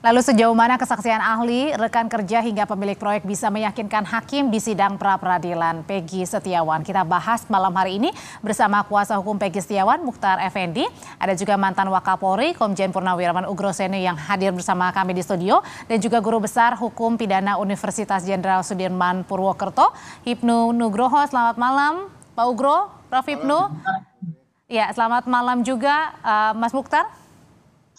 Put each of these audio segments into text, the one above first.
Lalu sejauh mana kesaksian ahli, rekan kerja hingga pemilik proyek bisa meyakinkan hakim di sidang pra peradilan Peggy Setiawan. Kita bahas malam hari ini bersama kuasa hukum Peggy Setiawan, Mukhtar Effendi. Ada juga mantan Wakapolri, Komjen Purnawirawan Ugroseno yang hadir bersama kami di studio. Dan juga Guru Besar Hukum Pidana Universitas Jenderal Sudirman Purwokerto, Hipnu Nugroho. Selamat malam Pak Ugro, Prof Hipnu. Ya, selamat malam juga uh, Mas Mukhtar.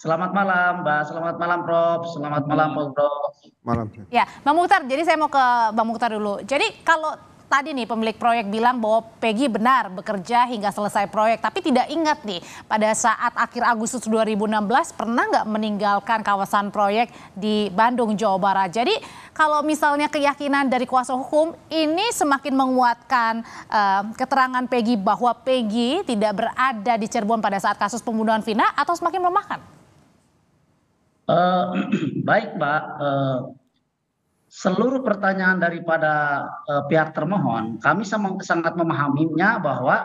Selamat malam, Mbak. Selamat malam, Prof. Selamat malam, Prof. Malam. Ya, Bang Mukhtar. Jadi saya mau ke Bang Mukhtar dulu. Jadi kalau tadi nih pemilik proyek bilang bahwa Peggy benar bekerja hingga selesai proyek, tapi tidak ingat nih pada saat akhir Agustus 2016 pernah nggak meninggalkan kawasan proyek di Bandung, Jawa Barat. Jadi kalau misalnya keyakinan dari kuasa hukum ini semakin menguatkan uh, keterangan Peggy bahwa Peggy tidak berada di Cirebon pada saat kasus pembunuhan Vina atau semakin melemahkan? Eh, baik Uh, seluruh pertanyaan daripada eh, pihak termohon kami sama, sangat memahaminya bahwa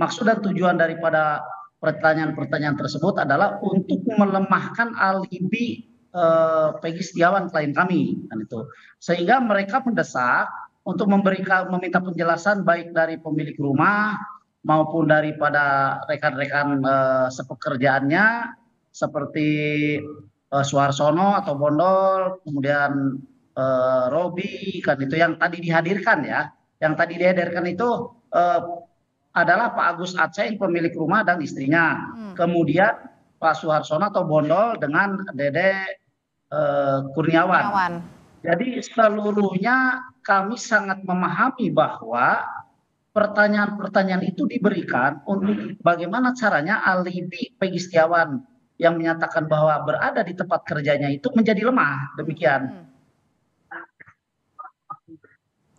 maksud dan tujuan daripada pertanyaan-pertanyaan tersebut adalah untuk melemahkan alibi Peggy Setiawan klien kami kan itu sehingga mereka mendesak untuk memberikan meminta penjelasan baik dari pemilik rumah maupun daripada rekan-rekan uh, sepekerjaannya seperti uh, Suarsono atau Bondol, kemudian uh, Robi kan itu yang tadi dihadirkan ya. Yang tadi dihadirkan itu uh, adalah Pak Agus Aceh pemilik rumah dan istrinya. Hmm. Kemudian Pak Suarsono atau Bondol dengan Dede uh, Kurniawan. Kurniawan. Jadi seluruhnya kami sangat memahami bahwa pertanyaan-pertanyaan itu diberikan untuk bagaimana caranya alibi Pegi Setiawan yang menyatakan bahwa berada di tempat kerjanya itu menjadi lemah. Demikian. Hmm.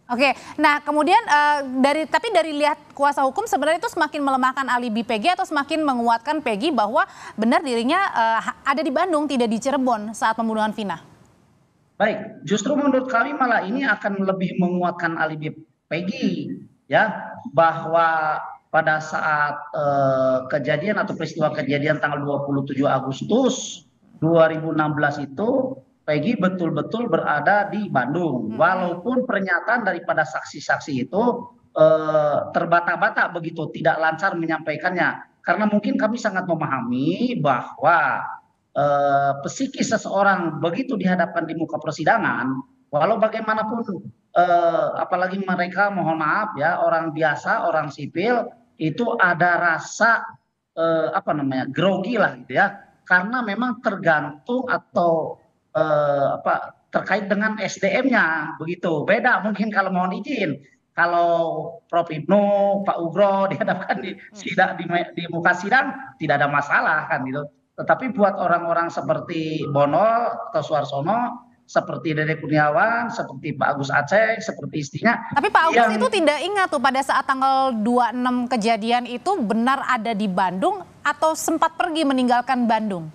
Oke, nah kemudian uh, dari tapi dari lihat kuasa hukum sebenarnya itu semakin melemahkan alibi Peggy atau semakin menguatkan Peggy bahwa benar dirinya uh, ada di Bandung tidak di Cirebon saat pembunuhan Vina. Baik, justru menurut kami malah ini akan lebih menguatkan alibi Peggy ya bahwa pada saat eh, kejadian atau peristiwa kejadian tanggal 27 Agustus 2016 itu Peggy betul-betul berada di Bandung. Hmm. Walaupun pernyataan daripada saksi-saksi itu eh, terbata-bata begitu, tidak lancar menyampaikannya. Karena mungkin kami sangat memahami bahwa eh, psikis seseorang begitu dihadapkan di muka persidangan, walau bagaimanapun eh, apalagi mereka mohon maaf ya orang biasa, orang sipil itu ada rasa eh, apa namanya grogi lah gitu ya karena memang tergantung atau eh, apa terkait dengan SDM-nya begitu beda mungkin kalau mohon izin kalau Prof Ibnu Pak Ugro dihadapkan di hmm. sidak di, di muka sidang tidak ada masalah kan gitu tetapi buat orang-orang seperti Bono atau Suarsono seperti Dede Kurniawan, seperti Pak Agus Aceh, seperti istrinya. Tapi Pak Agus yang... itu tidak ingat tuh pada saat tanggal 26 kejadian itu benar ada di Bandung atau sempat pergi meninggalkan Bandung?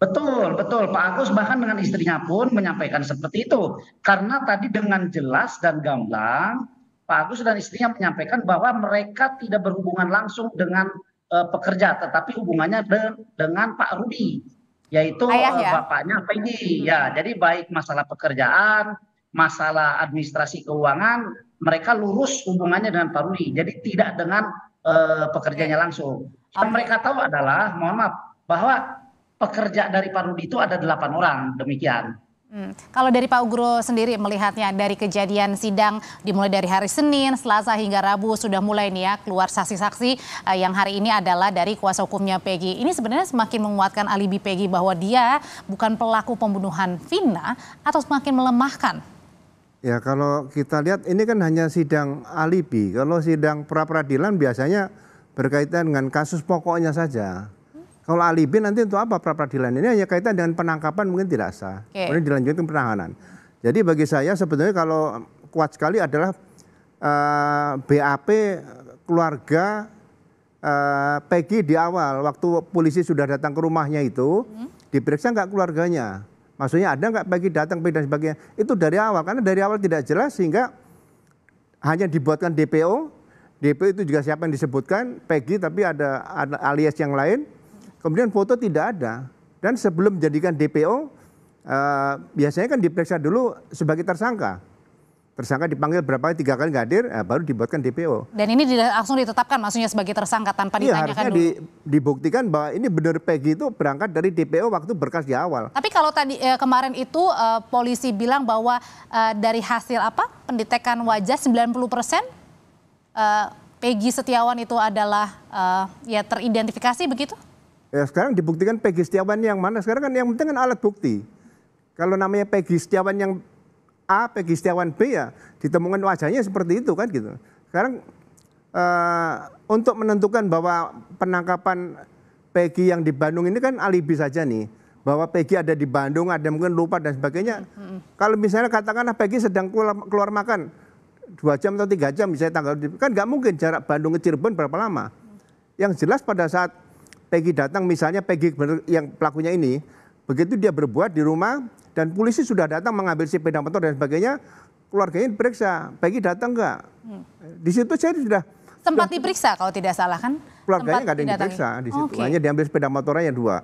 Betul, betul. Pak Agus bahkan dengan istrinya pun menyampaikan seperti itu. Karena tadi dengan jelas dan gamblang, Pak Agus dan istrinya menyampaikan bahwa mereka tidak berhubungan langsung dengan uh, pekerja, tetapi hubungannya de dengan Pak Rudi yaitu Ayah, eh, ya? bapaknya Peggy. Ya, hmm. Ya, jadi baik masalah pekerjaan, masalah administrasi keuangan, mereka lurus hubungannya dengan Pak Rudi. Jadi tidak dengan uh, pekerjanya langsung. Yang okay. mereka tahu adalah, mohon maaf, bahwa pekerja dari Pak Rudi itu ada delapan orang demikian. Hmm. Kalau dari Pak Ugro sendiri melihatnya dari kejadian sidang dimulai dari hari Senin, Selasa hingga Rabu sudah mulai nih ya keluar saksi-saksi uh, yang hari ini adalah dari kuasa hukumnya Peggy. Ini sebenarnya semakin menguatkan alibi Peggy bahwa dia bukan pelaku pembunuhan Vina atau semakin melemahkan. Ya kalau kita lihat ini kan hanya sidang alibi. Kalau sidang pra peradilan biasanya berkaitan dengan kasus pokoknya saja. Kalau alibi nanti untuk apa pra peradilan ini hanya kaitan dengan penangkapan mungkin tidak sah. Okay. Kemudian dilanjutkan penahanan. Jadi bagi saya sebetulnya kalau kuat sekali adalah uh, eh, BAP keluarga uh, Peggy di awal waktu polisi sudah datang ke rumahnya itu hmm? diperiksa nggak keluarganya. Maksudnya ada nggak Peggy datang Peggy dan sebagainya. Itu dari awal karena dari awal tidak jelas sehingga hanya dibuatkan DPO. DPO itu juga siapa yang disebutkan Peggy tapi ada, ada alias yang lain Kemudian foto tidak ada dan sebelum dijadikan DPO eh, biasanya kan diperiksa dulu sebagai tersangka. Tersangka dipanggil berapa kali tiga kali nggak hadir, eh, baru dibuatkan DPO. Dan ini langsung ditetapkan maksudnya sebagai tersangka tanpa iya, ditanyakan harusnya dulu. Di, dibuktikan bahwa ini benar Peggy itu berangkat dari DPO waktu berkas di awal. Tapi kalau tadi eh, kemarin itu eh, polisi bilang bahwa eh, dari hasil apa pendetekan wajah 90 persen eh, Peggy Setiawan itu adalah eh, ya teridentifikasi begitu? Ya sekarang dibuktikan Peggy Setiawan yang mana? Sekarang kan yang penting kan alat bukti. Kalau namanya Peggy Setiawan yang A, Peggy Setiawan B ya ditemukan wajahnya seperti itu kan gitu. Sekarang uh, untuk menentukan bahwa penangkapan Peggy yang di Bandung ini kan alibi saja nih. Bahwa Peggy ada di Bandung, ada mungkin lupa dan sebagainya. hmm Kalau misalnya katakanlah Peggy sedang keluar, keluar makan dua jam atau tiga jam misalnya tanggal kan nggak mungkin jarak Bandung ke Cirebon berapa lama. Yang jelas pada saat Peggy datang misalnya Peggy yang pelakunya ini, begitu dia berbuat di rumah dan polisi sudah datang mengambil sepeda motor dan sebagainya, keluarganya diperiksa, Peggy datang nggak? Hmm. Di situ saya sudah Sempat ya. diperiksa kalau tidak salah kan? Keluarganya nggak ada yang diperiksa di situ, okay. hanya diambil sepeda motornya yang dua.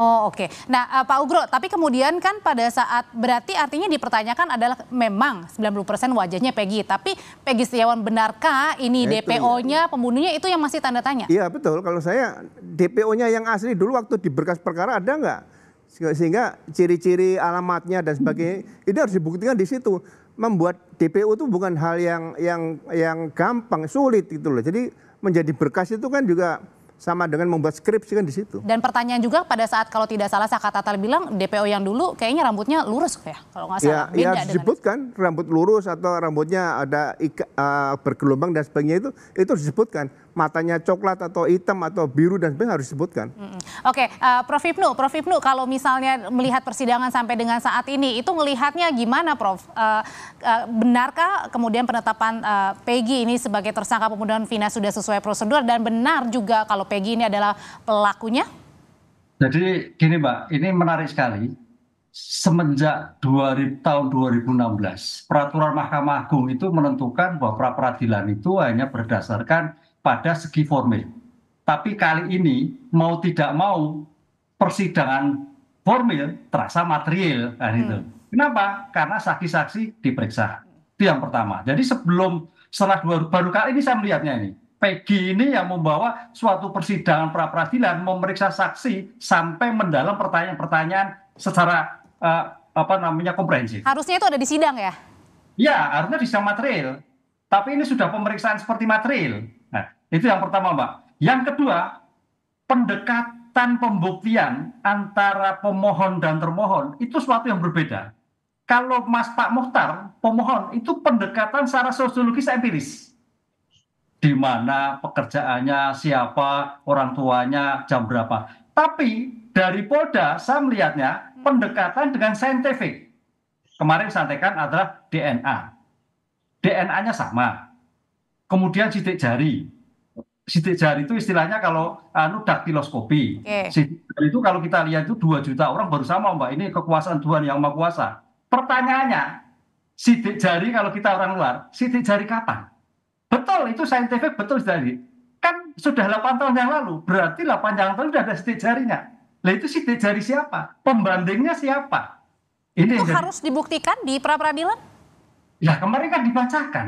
Oh oke. Okay. Nah uh, Pak Ugro, tapi kemudian kan pada saat berarti artinya dipertanyakan adalah memang 90% wajahnya Peggy, tapi Peggy Setiawan benarkah ini nah, DPO-nya ya. pembunuhnya itu yang masih tanda tanya? Iya betul. Kalau saya DPO-nya yang asli dulu waktu di berkas perkara ada nggak? sehingga ciri-ciri alamatnya dan sebagainya hmm. ini harus dibuktikan di situ membuat DPO itu bukan hal yang yang yang gampang, sulit gitu loh. Jadi menjadi berkas itu kan juga sama dengan membuat skripsi kan di situ. Dan pertanyaan juga pada saat kalau tidak salah Saka Tatal bilang DPO yang dulu kayaknya rambutnya lurus ya kalau nggak salah. Ya, ya Beda ya harus disebut kan rambut lurus atau rambutnya ada uh, bergelombang dan sebagainya itu itu disebutkan matanya coklat atau hitam atau biru dan sebagainya harus disebutkan. Mm -hmm. Oke, okay. uh, eh, Prof Ibnu, Prof Ibnu kalau misalnya melihat persidangan sampai dengan saat ini itu melihatnya gimana Prof? Uh, uh, benarkah kemudian penetapan uh, Peggy ini sebagai tersangka pembunuhan Vina sudah sesuai prosedur dan benar juga kalau Peggy ini adalah pelakunya? Jadi gini Mbak, ini menarik sekali. Semenjak 2000, tahun 2016, peraturan Mahkamah Agung itu menentukan bahwa pra peradilan itu hanya berdasarkan pada segi formil. Tapi kali ini mau tidak mau persidangan formil terasa material kan hmm. itu. Kenapa? Karena saksi-saksi diperiksa. Itu yang pertama. Jadi sebelum setelah dua, baru kali ini saya melihatnya ini. Peggy ini yang membawa suatu persidangan pra peradilan memeriksa saksi sampai mendalam pertanyaan-pertanyaan secara uh, apa namanya komprehensif. Harusnya itu ada di sidang ya? Ya, harusnya di sidang material. Tapi ini sudah pemeriksaan seperti material itu yang pertama, Mbak. Yang kedua, pendekatan pembuktian antara pemohon dan termohon itu suatu yang berbeda. Kalau Mas Pak Muhtar, pemohon itu pendekatan secara sosiologis empiris. Di mana pekerjaannya, siapa, orang tuanya, jam berapa. Tapi dari Polda saya melihatnya pendekatan dengan saintifik. Kemarin disantikan adalah DNA. DNA-nya sama. Kemudian sidik jari, sidik jari itu istilahnya kalau anu daktiloskopi. Okay. Sidik jari itu kalau kita lihat itu 2 juta orang baru sama Mbak. Ini kekuasaan Tuhan yang Maha Kuasa. Pertanyaannya, sidik jari kalau kita orang luar, sidik jari kapan? Betul, itu saintifik betul sekali. Kan sudah 8 tahun yang lalu, berarti 8 tahun sudah ada sidik jarinya. Lah itu sidik jari siapa? Pembandingnya siapa? Ini itu harus dibuktikan di pra peradilan? Ya kemarin kan dibacakan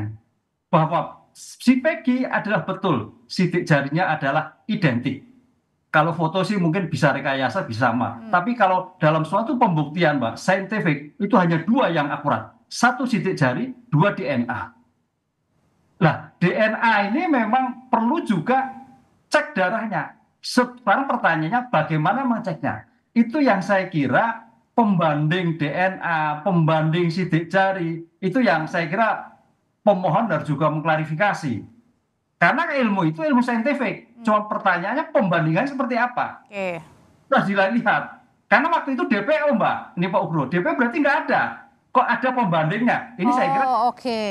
bahwa si Peggy adalah betul sidik jarinya adalah identik. Kalau foto sih mungkin bisa rekayasa bisa sama. Hmm. Tapi kalau dalam suatu pembuktian, Mbak, scientific itu hanya dua yang akurat. Satu sidik jari, dua DNA. Nah, DNA ini memang perlu juga cek darahnya. Sekarang pertanyaannya bagaimana mengeceknya? Itu yang saya kira pembanding DNA, pembanding sidik jari, itu yang saya kira pemohon harus juga mengklarifikasi. Karena ilmu itu ilmu saintifik. Hmm. Cuma pertanyaannya pembandingannya seperti apa? Okay. Terus dilihat. Karena waktu itu DPO Mbak, ini Pak Ugro, DPO berarti nggak ada. Kok ada pembandingnya? Ini oh, saya kira. Oh, oke. Okay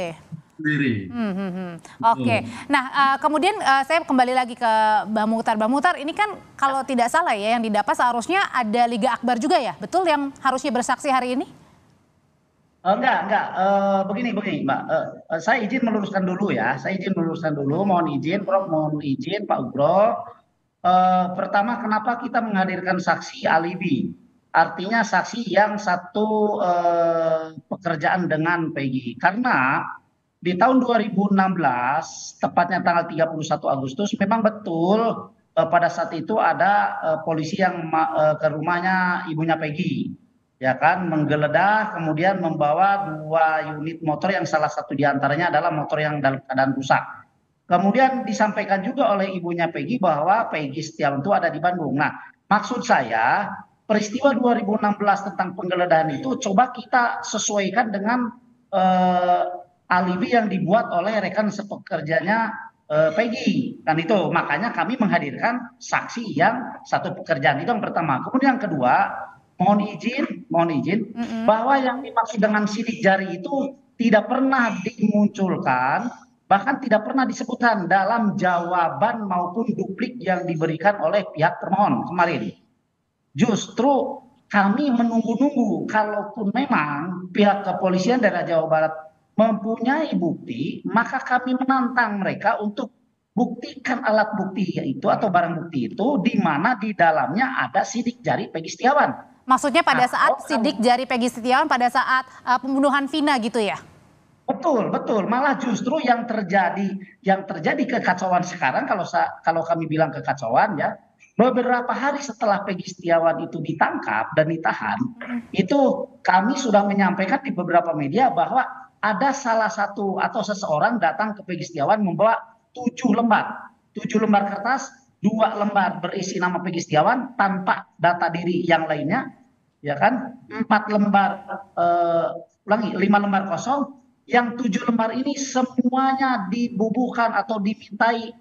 Hmm, hmm, hmm. Oke, okay. nah uh, kemudian uh, saya kembali lagi ke Mbak Mutar. Mbak Mutar, ini kan kalau tidak salah ya yang didapat seharusnya ada Liga Akbar juga ya, betul yang harusnya bersaksi hari ini? Eh, enggak, enggak. Uh, begini, begini, Mbak. Uh, saya izin meluruskan dulu ya. Saya izin meluruskan dulu. Mohon izin, Prof. Mohon izin, Pak Ugro. Uh, pertama, kenapa kita menghadirkan saksi alibi? Artinya saksi yang satu uh, pekerjaan dengan Peggy. Karena di tahun 2016, tepatnya tanggal 31 Agustus, memang betul uh, pada saat itu ada uh, polisi yang uh, ke rumahnya ibunya Peggy ya kan menggeledah kemudian membawa dua unit motor yang salah satu diantaranya adalah motor yang dalam keadaan rusak. Kemudian disampaikan juga oleh ibunya Peggy bahwa Peggy itu ada di Bandung. Nah, maksud saya peristiwa 2016 tentang penggeledahan itu coba kita sesuaikan dengan eh, alibi yang dibuat oleh rekan sepekerjanya eh, Peggy. Dan itu makanya kami menghadirkan saksi yang satu pekerjaan itu yang pertama. Kemudian yang kedua, mohon izin, mohon izin mm -hmm. bahwa yang dimaksud dengan sidik jari itu tidak pernah dimunculkan bahkan tidak pernah disebutkan dalam jawaban maupun duplik yang diberikan oleh pihak termohon kemarin. Justru kami menunggu-nunggu kalaupun memang pihak kepolisian daerah Jawa Barat mempunyai bukti, maka kami menantang mereka untuk buktikan alat bukti yaitu atau barang bukti itu di mana di dalamnya ada sidik jari Pegi Setiawan. Maksudnya pada nah, saat sidik jari Peggy Setiawan pada saat uh, pembunuhan Vina gitu ya? Betul, betul. Malah justru yang terjadi yang terjadi kekacauan sekarang kalau kalau kami bilang kekacauan ya, beberapa hari setelah Peggy Setiawan itu ditangkap dan ditahan, hmm. itu kami sudah menyampaikan di beberapa media bahwa ada salah satu atau seseorang datang ke Peggy Setiawan membawa tujuh lembar, tujuh lembar kertas dua lembar berisi nama Pegi Setiawan tanpa data diri yang lainnya, ya kan? Empat lembar, eh, ulangi, lima lembar kosong. Yang tujuh lembar ini semuanya dibubuhkan atau dimintai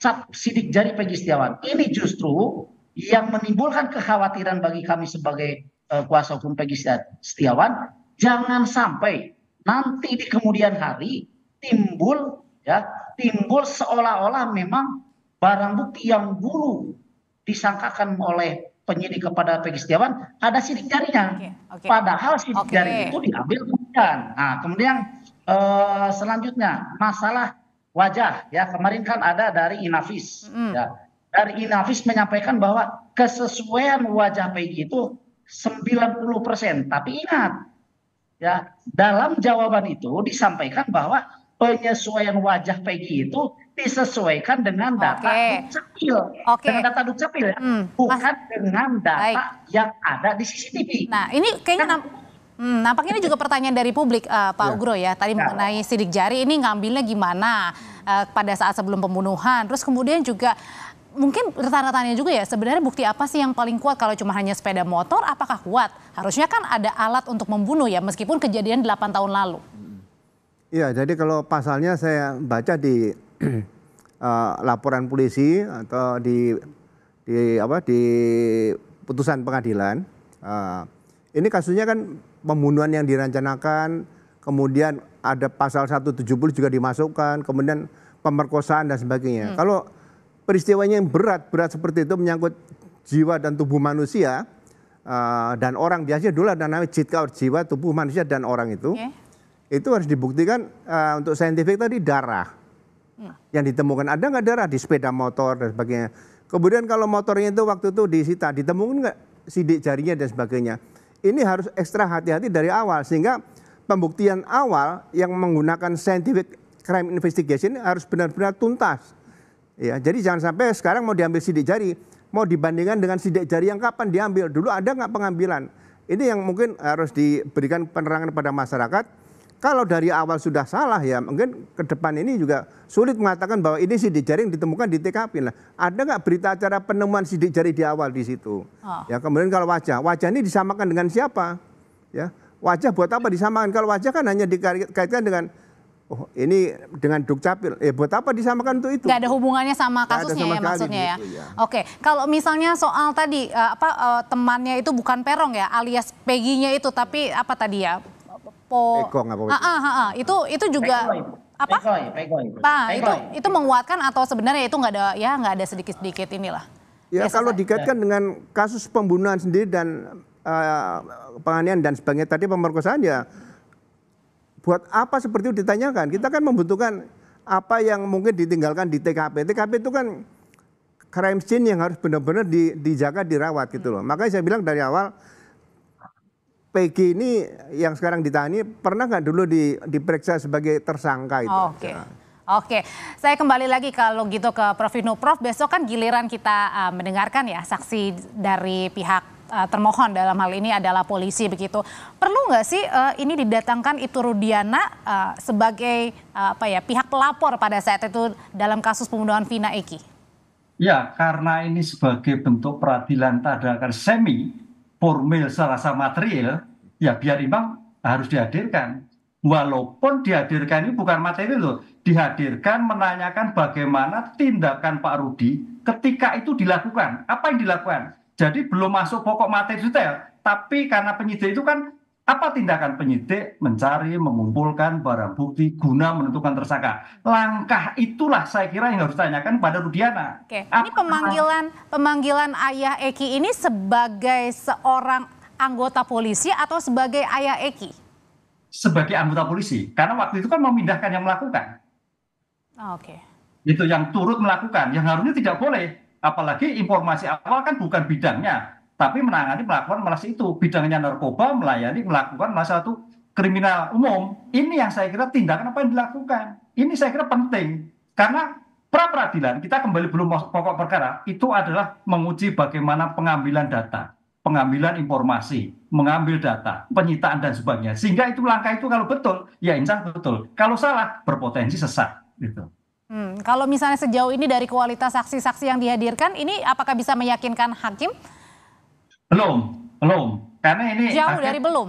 cap sidik jari Pegi Setiawan. Ini justru yang menimbulkan kekhawatiran bagi kami sebagai uh, kuasa hukum Pegi Setiawan. Jangan sampai nanti di kemudian hari timbul ya timbul seolah-olah memang barang bukti yang dulu disangkakan oleh penyidik kepada Pegi Setiawan ada sidik jarinya. Okay, okay. Padahal sidik okay. jari itu diambil kemudian. Nah, kemudian eh, selanjutnya masalah wajah ya kemarin kan ada dari Inavis mm. ya. Dari Inavis menyampaikan bahwa kesesuaian wajah Pegi itu 90%. Tapi ingat ya, dalam jawaban itu disampaikan bahwa penyesuaian wajah Pegi itu disesuaikan dengan data okay. dukcapil, okay. dengan data dukcapil, ya. hmm. bukan Mas... dengan data Baik. yang ada di CCTV. Nah, ini kayaknya kan, Hmm, nampaknya ini juga pertanyaan dari publik, uh, Pak ya. Ugro ya. Tadi ya. mengenai sidik jari ini ngambilnya gimana uh, pada saat sebelum pembunuhan. Terus kemudian juga mungkin tanda-tanya juga ya sebenarnya bukti apa sih yang paling kuat kalau cuma hanya sepeda motor apakah kuat harusnya kan ada alat untuk membunuh ya meskipun kejadian 8 tahun lalu Iya jadi kalau pasalnya saya baca di Eh, laporan polisi atau di di apa di putusan pengadilan uh, ini kasusnya kan pembunuhan yang direncanakan kemudian ada pasal 170 juga dimasukkan kemudian pemerkosaan dan sebagainya hmm. kalau peristiwanya yang berat berat seperti itu menyangkut jiwa dan tubuh manusia uh, dan orang biasanya dulu ada namanya jitka jiwa tubuh manusia dan orang itu okay. itu harus dibuktikan uh, untuk saintifik tadi darah yang ditemukan ada nggak darah di sepeda motor dan sebagainya. Kemudian kalau motornya itu waktu itu disita, ditemukan nggak sidik jarinya dan sebagainya. Ini harus ekstra hati-hati dari awal sehingga pembuktian awal yang menggunakan scientific crime investigation harus benar-benar tuntas. Ya, jadi jangan sampai sekarang mau diambil sidik jari, mau dibandingkan dengan sidik jari yang kapan diambil. Dulu ada nggak pengambilan? Ini yang mungkin harus diberikan penerangan kepada masyarakat kalau dari awal sudah salah ya mungkin ke depan ini juga sulit mengatakan bahwa ini sidik jari yang ditemukan di TKP lah. Ada nggak berita acara penemuan sidik jari di awal di situ? Oh. Ya kemudian kalau wajah, wajah ini disamakan dengan siapa? Ya wajah buat apa disamakan? Kalau wajah kan hanya dikaitkan dengan oh ini dengan dukcapil, eh buat apa disamakan untuk itu? Gak ada hubungannya sama kasusnya sama ya maksudnya ya. Gitu, ya. Oke, kalau misalnya soal tadi eh, apa eh, temannya itu bukan Perong ya, alias Peginya itu, tapi apa tadi ya po Pegong apa ah, ah, ah, ah. itu itu juga pegoy. apa Pegoy, pegoy. pegoy. itu itu menguatkan atau sebenarnya itu nggak ada ya nggak ada sedikit sedikit inilah ya Biasa kalau dikaitkan ya. dengan kasus pembunuhan sendiri dan uh, eh, penganiayaan dan sebagainya tadi pemerkosaan ya buat apa seperti itu ditanyakan kita kan membutuhkan apa yang mungkin ditinggalkan di TKP TKP itu kan crime scene yang harus benar-benar di, dijaga dirawat gitu loh makanya saya bilang dari awal PG ini yang sekarang ditahani pernah nggak dulu di, diperiksa sebagai tersangka itu? Oke. Okay. Oke, saya kembali lagi kalau gitu ke Prof. Vino. Prof, besok kan giliran kita uh, mendengarkan ya saksi dari pihak uh, termohon dalam hal ini adalah polisi begitu. Perlu nggak sih uh, ini didatangkan itu Rudiana uh, sebagai uh, apa ya pihak pelapor pada saat itu dalam kasus pembunuhan Vina Eki? Ya, karena ini sebagai bentuk peradilan tadakan semi, formil serasa material ya biar imam harus dihadirkan walaupun dihadirkan ini bukan materi loh dihadirkan menanyakan bagaimana tindakan Pak Rudi ketika itu dilakukan apa yang dilakukan jadi belum masuk pokok materi detail tapi karena penyidik itu kan apa tindakan penyidik mencari mengumpulkan barang bukti guna menentukan tersangka langkah itulah saya kira yang harus ditanyakan pada Rudiana Oke. ini pemanggilan pemanggilan ayah Eki ini sebagai seorang anggota polisi atau sebagai ayah Eki sebagai anggota polisi karena waktu itu kan memindahkan yang melakukan oh, oke okay. itu yang turut melakukan yang harusnya tidak boleh apalagi informasi awal kan bukan bidangnya tapi menangani melakukan malas itu bidangnya narkoba melayani melakukan masa itu kriminal umum ini yang saya kira tindakan apa yang dilakukan ini saya kira penting karena pra peradilan kita kembali belum masuk pokok perkara itu adalah menguji bagaimana pengambilan data pengambilan informasi mengambil data penyitaan dan sebagainya sehingga itu langkah itu kalau betul ya insya betul kalau salah berpotensi sesat gitu. Hmm, kalau misalnya sejauh ini dari kualitas saksi-saksi yang dihadirkan, ini apakah bisa meyakinkan hakim belum, belum. Karena ini jauh agak, dari belum.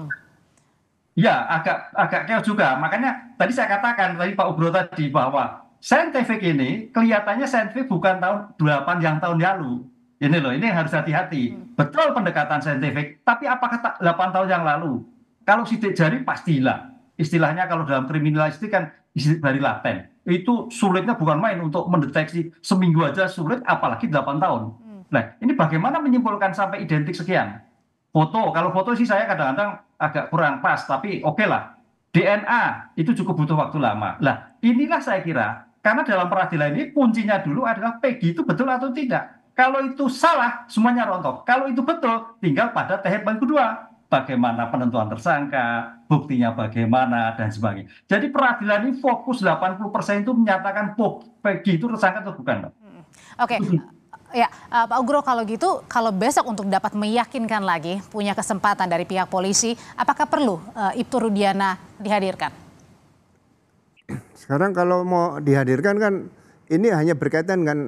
Ya, agak agak jauh juga. Makanya tadi saya katakan tadi Pak Ubro tadi bahwa scientific ini kelihatannya scientific bukan tahun 8 yang tahun lalu. Ini loh, ini yang harus hati-hati. Hmm. Betul pendekatan scientific, tapi apakah 8 tahun yang lalu? Kalau sidik jari pasti lah Istilahnya kalau dalam kriminalistik kan sidik jari laten. Itu sulitnya bukan main untuk mendeteksi seminggu aja sulit, apalagi 8 tahun. Nah, ini bagaimana menyimpulkan sampai identik sekian? Foto, kalau foto sih saya kadang-kadang agak kurang pas, tapi oke okay lah. DNA itu cukup butuh waktu lama. Nah, inilah saya kira, karena dalam peradilan ini kuncinya dulu adalah Peggy itu betul atau tidak. Kalau itu salah, semuanya rontok. Kalau itu betul, tinggal pada tahapan kedua. Bagaimana penentuan tersangka, buktinya bagaimana, dan sebagainya. Jadi peradilan ini fokus 80% itu menyatakan Peggy itu tersangka atau bukan. Hmm. Oke, okay. Ya, eh, Pak Ugro kalau gitu, kalau besok untuk dapat meyakinkan lagi punya kesempatan dari pihak polisi, apakah perlu uh, Ibtu Rudiana dihadirkan? Sekarang kalau mau dihadirkan kan ini hanya berkaitan dengan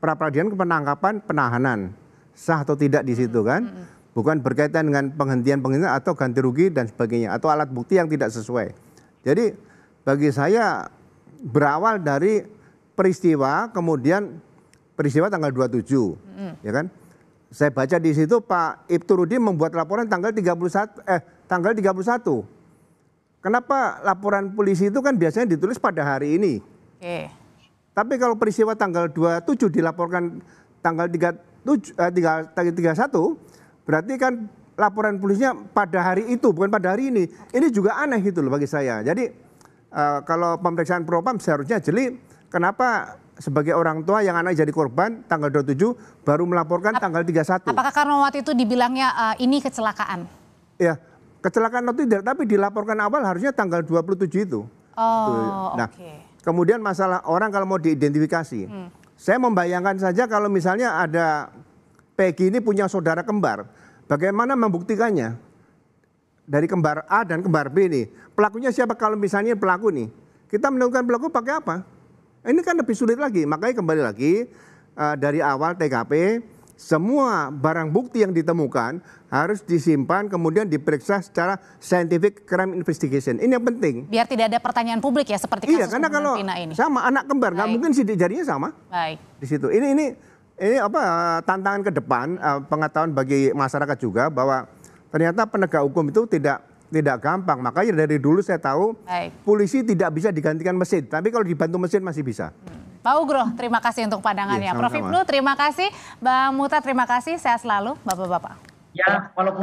pra peradilan penangkapan penahanan sah atau tidak di situ kan, bukan berkaitan dengan penghentian penghentian atau ganti rugi dan sebagainya atau alat bukti yang tidak sesuai. Jadi bagi saya berawal dari peristiwa kemudian peristiwa tanggal 27, tujuh, ya kan? Saya baca di situ Pak Rudi membuat laporan tanggal 31 eh tanggal 31. Kenapa laporan polisi itu kan biasanya ditulis pada hari ini? Okay. Tapi kalau peristiwa tanggal 27 dilaporkan tanggal 37 eh, 3, 31 berarti kan laporan polisinya pada hari itu bukan pada hari ini. Ini juga aneh gitu loh bagi saya. Jadi uh, kalau pemeriksaan propam seharusnya jeli kenapa sebagai orang tua yang anak jadi korban tanggal 27 baru melaporkan Ap tanggal 31. Apakah karena waktu itu dibilangnya uh, ini kecelakaan? Ya, kecelakaan atau tidak, tapi dilaporkan awal harusnya tanggal 27 itu. Oh, gitu. nah, okay. kemudian masalah orang kalau mau diidentifikasi. Hmm. Saya membayangkan saja kalau misalnya ada Peggy ini punya saudara kembar, bagaimana membuktikannya? Dari kembar A dan kembar B ini, pelakunya siapa kalau misalnya pelaku nih? Kita menemukan pelaku pakai apa? Ini kan lebih sulit lagi. Makanya kembali lagi uh, dari awal TKP semua barang bukti yang ditemukan harus disimpan kemudian diperiksa secara scientific crime investigation. Ini yang penting. Biar tidak ada pertanyaan publik ya seperti iya, kasus iya, karena kalau Pina ini. Sama anak kembar nggak mungkin sidik jarinya sama. Baik. Di situ. Ini ini ini apa eh, tantangan ke depan eh, pengetahuan bagi masyarakat juga bahwa ternyata penegak hukum itu tidak tidak gampang. Makanya dari dulu saya tahu Baik. polisi tidak bisa digantikan mesin, tapi kalau dibantu mesin masih bisa. Hmm. Pak Ugro, terima kasih untuk pandangannya. Ya, sama Prof Ibnu, terima kasih. Bang Muta, terima kasih. Sehat selalu, Bapak-Bapak. Ya, walaupun